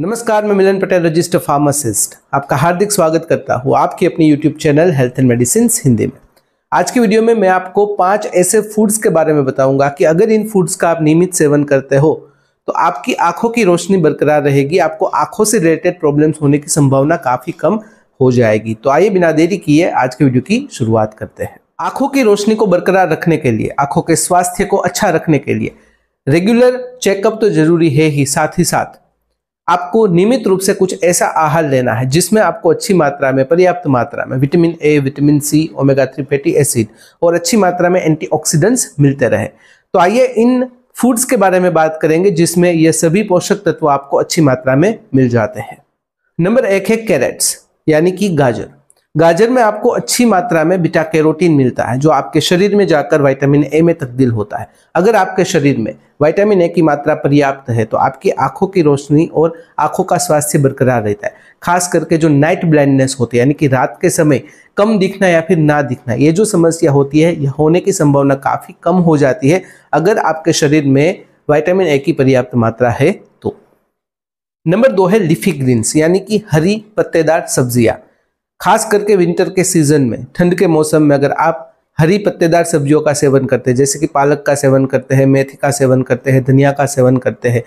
नमस्कार मैं मिलन Patel register pharmacist आपका हार्दिक स्वागत करता हूँ आपके अपने YouTube channel Health and Medicine Hindi में आज की वीडियो में मैं आपको पांच ऐसे फूड्स के बारे में बताऊंगा कि अगर इन फूड्स का आप नियमित सेवन करते हो तो आपकी आंखों की रोशनी बरकरार रहेगी आपको आंखों से रिलेटेड प्रॉब्लम्स होने की संभावना काफ़ी कम हो जाएगी तो आइए बिना देरी किए आज के वीडियो की शुरुआत करते हैं आंखों की रोशनी को बरकरार रखने के लिए आंखों के स्वास्थ्य को अच्छा रखने के लिए रेगुलर चेकअप तो जरूरी है ही साथ ही साथ आपको नियमित रूप से कुछ ऐसा आहार लेना है जिसमें आपको अच्छी मात्रा में पर्याप्त मात्रा में vitamin A vitamin C omega three fatty acid और अच्छी मात्रा में एंटीऑक्सीडेंट्स मिलते रहे तो आइए इन फूड्स के बारे में बात करेंगे जिसमें यह सभी पोषक तत्व आपको अच्छी मात्रा में मिल जाते हैं नंबर एक है कैरेट्स यानी कि गाजर गाजर में आपको अच्छी मात्रा में बिटा कैरोटीन मिलता है जो आपके शरीर में जाकर विटामिन ए में तब्दील होता है अगर आपके शरीर में विटामिन ए की मात्रा पर्याप्त है तो आपकी आंखों की रोशनी और आंखों का स्वास्थ्य बरकरार रहता है खास करके जो नाइट ब्लाइंडनेस होती है यानी कि रात के समय कम दिखना या फिर ना दिखना ये जो समस्या होती है यह होने की संभावना काफ़ी कम हो जाती है अगर आपके शरीर में वाइटामिन ए की पर्याप्त मात्रा है तो नंबर दो है लिफी ग्रीन्स यानी कि हरी पत्तेदार सब्जियाँ खास करके विंटर के सीजन में ठंड के मौसम में अगर आप हरी पत्तेदार सब्जियों का सेवन करते हैं जैसे कि पालक का सेवन करते हैं मेथी का सेवन करते हैं धनिया का सेवन करते हैं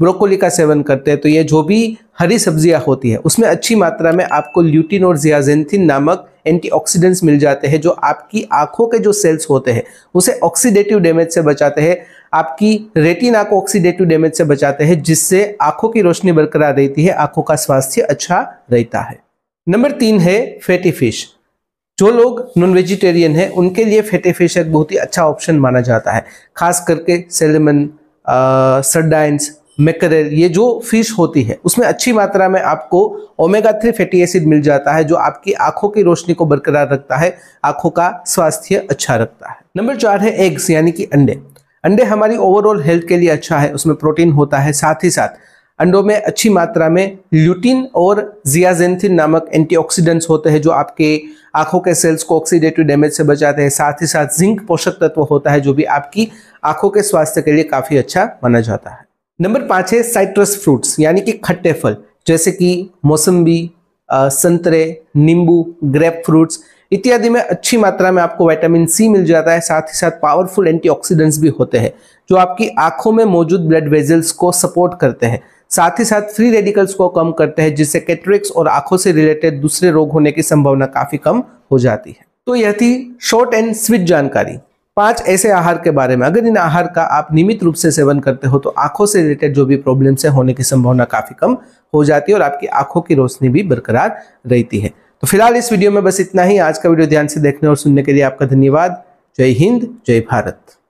ब्रोकोली का सेवन करते हैं तो ये जो भी हरी सब्जियां होती है उसमें अच्छी मात्रा में आपको ल्यूटिन और जियाजेंथिन नामक एंटीऑक्सीडेंट्स मिल जाते हैं जो आपकी आंखों के जो सेल्स होते हैं उसे ऑक्सीडेटिव डैमेज से बचाते हैं आपकी रेटिना को ऑक्सीडेटिव डैमेज से बचाते हैं जिससे आंखों की रोशनी बरकरार रहती है आंखों का स्वास्थ्य अच्छा रहता है नंबर तीन है फैटी फिश जो लोग नॉन वेजिटेरियन हैं उनके लिए फैटी फिश एक बहुत ही अच्छा ऑप्शन माना जाता है खास करके सेलेमन सडाइंस मेकर ये जो फिश होती है उसमें अच्छी मात्रा में आपको ओमेगा थ्री फैटी एसिड मिल जाता है जो आपकी आंखों की रोशनी को बरकरार रखता है आंखों का स्वास्थ्य अच्छा रखता है नंबर चार है एग्स यानी कि अंडे अंडे हमारी ओवरऑल हेल्थ के लिए अच्छा है उसमें प्रोटीन होता है साथ ही साथ अंडों में अच्छी मात्रा में ल्यूटिन और जियाजेंथिन नामक एंटीऑक्सीडेंट्स होते हैं जो आपके आंखों के सेल्स को ऑक्सीडेटिव डैमेज से बचाते हैं साथ ही साथ जिंक पोषक तत्व होता है जो भी आपकी आंखों के स्वास्थ्य के लिए काफ़ी अच्छा माना जाता है नंबर पांच है साइट्रस फ्रूट्स यानी कि खट्टे फल जैसे कि मौसम्बी संतरे नींबू ग्रेप फ्रूट्स इत्यादि में अच्छी मात्रा में आपको विटामिन सी मिल जाता है साथ ही साथ पावरफुल एंटीऑक्सीडेंट्स भी होते हैं जो आपकी आंखों में मौजूद ब्लड वेजल्स को सपोर्ट करते हैं साथ ही साथ फ्री रेडिकल्स को कम करते हैं जिससे कैटरिक्स और आंखों से रिलेटेड दूसरे रोग होने की संभावना काफी कम हो जाती है तो यह थी शॉर्ट एंड स्वीट जानकारी पांच ऐसे आहार के बारे में अगर इन आहार का आप नियमित रूप से सेवन करते हो तो आंखों से रिलेटेड जो भी प्रॉब्लम्स है होने की संभावना काफी कम हो जाती है और आपकी आंखों की रोशनी भी बरकरार रहती है तो फिलहाल इस वीडियो में बस इतना ही आज का वीडियो ध्यान से देखने और सुनने के लिए आपका धन्यवाद जय हिंद जय भारत